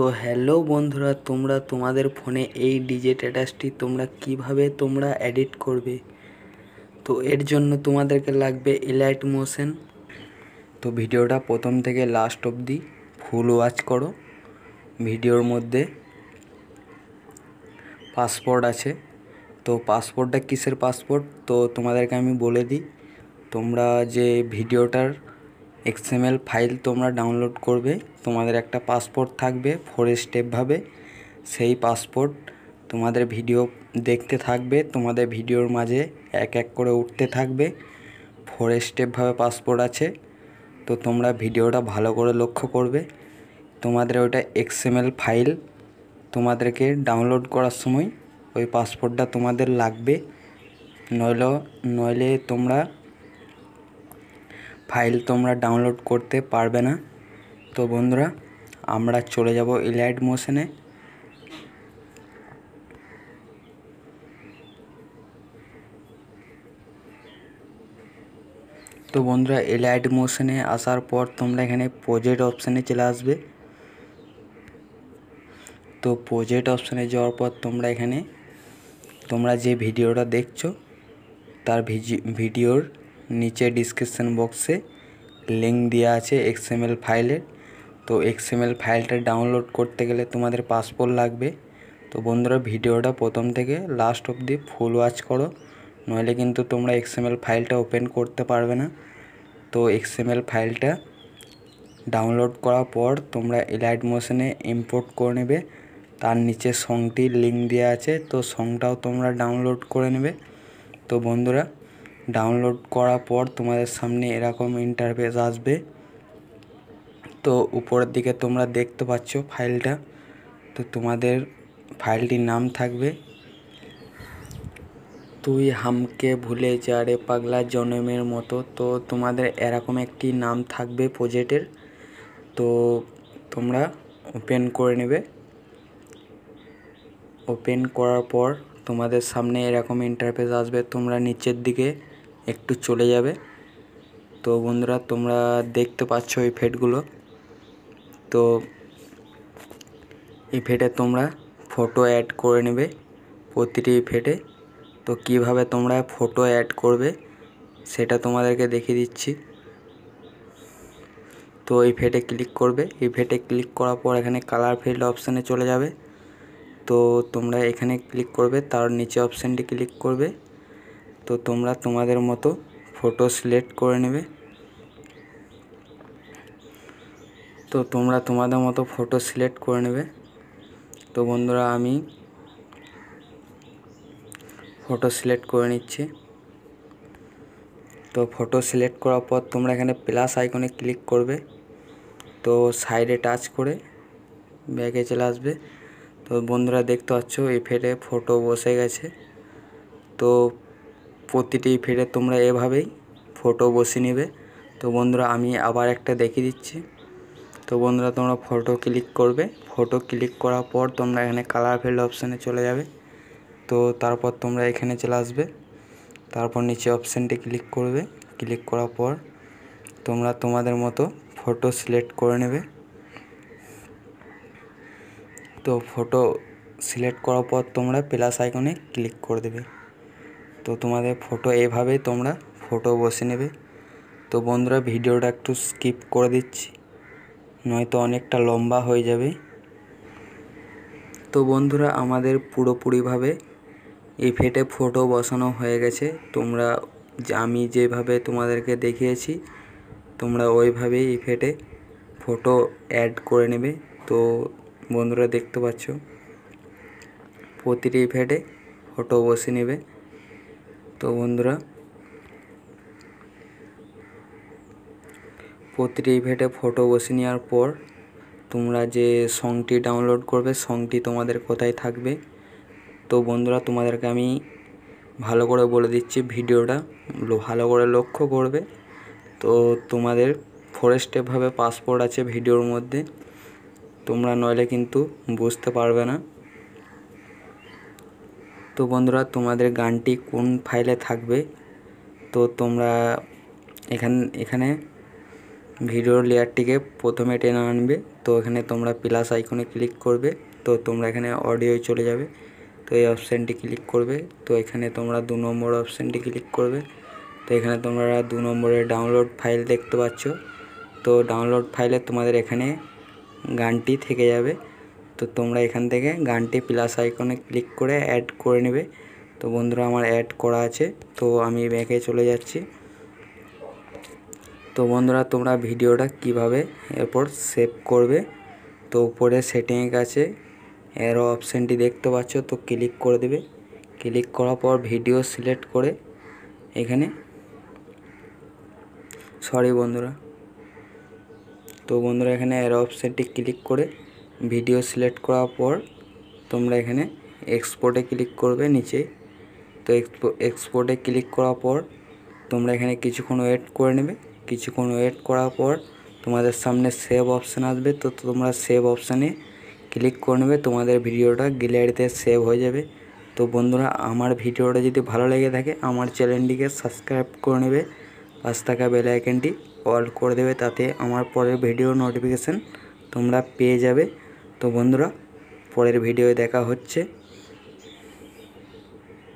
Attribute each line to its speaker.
Speaker 1: তো হ্যালো বন্ধুরা তোমরা তোমাদের ফোনে এই ডিজে স্ট্যাটাসটি তোমরা কিভাবে তোমরা এডিট করবে তো এর জন্য তোমাদেরকে লাগবে ইলাইট মোশন তো ভিডিওটা প্রথম থেকে লাস্ট অবধি ফুল ওয়াচ করো ভিডিওর মধ্যে পাসপোর্ট আছে তো পাসপোর্টটা কিসের পাসপোর্ট তো তোমাদেরকে আমি বলে দিই তোমরা যে ভিডিওটার এক্সএমএল ফাইল তোমরা ডাউনলোড করবে তোমাদের একটা পাসপোর্ট থাকবে ফোর স্টেপভাবে সেই পাসপোর্ট তোমাদের ভিডিও দেখতে থাকবে তোমাদের ভিডিওর মাঝে এক এক করে উঠতে থাকবে ফোর স্টেপভাবে পাসপোর্ট আছে তো তোমরা ভিডিওটা ভালো করে লক্ষ্য করবে তোমাদের ওটা এক্সএমএল ফাইল তোমাদেরকে ডাউনলোড করার সময় ওই পাসপোর্টটা তোমাদের লাগবে নইলে নইলে তোমরা ফাইল তোমরা ডাউনলোড করতে পারবে না তো বন্ধুরা আমরা চলে যাব ইলাইট মোশনে তো বন্ধুরা এলাইট মোশনে আসার পর তোমরা এখানে প্রজেক্ট অপশানে চলে আসবে তো প্রজেক্ট অপশানে যাওয়ার পর তোমরা এখানে তোমরা যে ভিডিওটা দেখছো তার ভিডিওর নিচে ডিসক্রিপশান বক্সে লিঙ্ক দেওয়া আছে এক্সএমএল ফাইলের তো এক্সএমএল ফাইলটা ডাউনলোড করতে গেলে তোমাদের পাসপোর্ট লাগবে তো বন্ধুরা ভিডিওটা প্রথম থেকে লাস্ট অবধি ফুল ওয়াচ করো নইলে কিন্তু তোমরা এক্সএমএল ফাইলটা ওপেন করতে পারবে না তো এক্সএমএল ফাইলটা ডাউনলোড করার পর তোমরা এলাইট মোশনে ইম্পোর্ট করে নেবে তার নিচে সংটি লিঙ্ক দেওয়া আছে তো সংটাও তোমরা ডাউনলোড করে নেবে তো বন্ধুরা ডাউনলোড করার পর তোমাদের সামনে এরকম ইন্টারফেস আসবে তো উপরের দিকে তোমরা দেখতে পাচ্ছ ফাইলটা তো তোমাদের ফাইলটির নাম থাকবে তুই হামকে ভুলে যা রে পাগলা জনমের মতো তো তোমাদের এরকম একটি নাম থাকবে প্রজেক্টের তো তোমরা ওপেন করে নেবে ওপেন করার পর তোমাদের সামনে এরকম ইন্টারফেস আসবে তোমরা নিচের দিকে একটু চলে যাবে তো বন্ধুরা তোমরা দেখতে পাচ্ছ এই ফেটগুলো তো এই ফেটে তোমরা ফটো অ্যাড করে নেবে প্রতিটি ফেটে তো কিভাবে তোমরা ফটো অ্যাড করবে সেটা তোমাদেরকে দেখিয়ে দিচ্ছি তো এই ফেটে ক্লিক করবে এই ফেটে ক্লিক করার পর এখানে কালার ফিল্ড অপশানে চলে যাবে তো তোমরা এখানে ক্লিক করবে তার নিচে অপশানটি ক্লিক করবে তো তোমরা তোমাদের মতো ফটো সিলেক্ট করে নেবে তো তোমরা তোমাদের মতো ফটো সিলেক্ট করে নেবে তো বন্ধুরা আমি ফটো সিলেক্ট করে নিচ্ছি তো ফটো সিলেক্ট করার পর তোমরা এখানে প্লাস আইকনে ক্লিক করবে তো সাইডে টাচ করে ব্যাগে চলে আসবে তো বন্ধুরা দেখতে পাচ্ছ এফেটে ফটো বসে গেছে তো প্রতিটি ফিরে তোমরা এভাবেই ফটো বসিয়ে নেবে তো বন্ধুরা আমি আবার একটা দেখিয়ে দিচ্ছি তো বন্ধুরা তোমরা ফটো ক্লিক করবে ফটো ক্লিক করার পর তোমরা এখানে কালার ফিল্ড অপশানে চলে যাবে তো তারপর তোমরা এখানে চলে আসবে তারপর নিচে অপশানটি ক্লিক করবে ক্লিক করার পর তোমরা তোমাদের মতো ফটো সিলেক্ট করে নেবে তো ফটো সিলেক্ট করার পর তোমরা প্লাস আইকনে ক্লিক করে দেবে তো তোমাদের ফটো এভাবে তোমরা ফটো বসে নেবে তো বন্ধুরা ভিডিওটা একটু স্কিপ করে দিচ্ছি নয়তো অনেকটা লম্বা হয়ে যাবে তো বন্ধুরা আমাদের পুরোপুরিভাবে ফেটে ফটো বসানো হয়ে গেছে তোমরা আমি যেভাবে তোমাদেরকে দেখিয়েছি তোমরা ওইভাবেই ইফেটে ফটো অ্যাড করে নেবে তো বন্ধুরা দেখতে পাচ্ছ প্রতিটি ইফেটে ফটো বসে নেবে তো বন্ধুরা প্রতিটি ইভেন্টে ফটো বসে নেওয়ার পর তোমরা যে সংটি ডাউনলোড করবে সংটি তোমাদের কোথায় থাকবে তো বন্ধুরা তোমাদেরকে আমি ভালো করে বলে দিচ্ছি ভিডিওটা ভালো করে লক্ষ্য করবে তো তোমাদের ফরেস্টেভাবে পাসপোর্ট আছে ভিডিওর মধ্যে তোমরা নইলে কিন্তু বুঝতে পারবে না তো বন্ধুরা তোমাদের গানটি কোন ফাইলে থাকবে তো তোমরা এখান এখানে ভিডিওর লেয়ারটিকে প্রথমে টেনে আনবে তো এখানে তোমরা প্লাস আইকনে ক্লিক করবে তো তোমরা এখানে অডিওয় চলে যাবে তো এই অপশানটি ক্লিক করবে তো এখানে তোমরা দু নম্বর অপশানটি ক্লিক করবে তো এখানে তোমরা দু নম্বরের ডাউনলোড ফাইল দেখতে পাচ্ছ তো ডাউনলোড ফাইলে তোমাদের এখানে গানটি থেকে যাবে তো তোমরা এখান থেকে গানটি প্লাস আইকনে ক্লিক করে অ্যাড করে নেবে তো বন্ধুরা আমার অ্যাড করা আছে তো আমি ব্যাকে চলে যাচ্ছি তো বন্ধুরা তোমরা ভিডিওটা কিভাবে এরপর সেভ করবে তো উপরে সেটিংয়ে কাছে এর অপশানটি দেখতে পাচ্ছ তো ক্লিক করে দেবে ক্লিক করার পর ভিডিও সিলেক্ট করে এখানে সরি বন্ধুরা তো বন্ধুরা এখানে এর অপশানটি ক্লিক করে ভিডিও সিলেক্ট করার পর তোমরা এখানে এক্সপোর্টে ক্লিক করবে নিচে তো এক্সপোর্টে ক্লিক করার পর তোমরা এখানে কিছুক্ষণ ওয়েট করে নেবে কিছুক্ষণ ওয়েট করার পর তোমাদের সামনে সেভ অপশান আসবে তো তোমরা সেভ অপশানে ক্লিক করে নেবে তোমাদের ভিডিওটা গ্যালারিতে সেভ হয়ে যাবে তো বন্ধুরা আমার ভিডিওটা যদি ভালো লেগে থাকে আমার চ্যানেলটিকে সাবস্ক্রাইব করে নেবে পাশ থাকা বেলাইকনটি অল করে দেবে তাতে আমার পরের ভিডিও নোটিফিকেশান তোমরা পেয়ে যাবে তো বন্ধুরা পরের ভিডিও দেখা হচ্ছে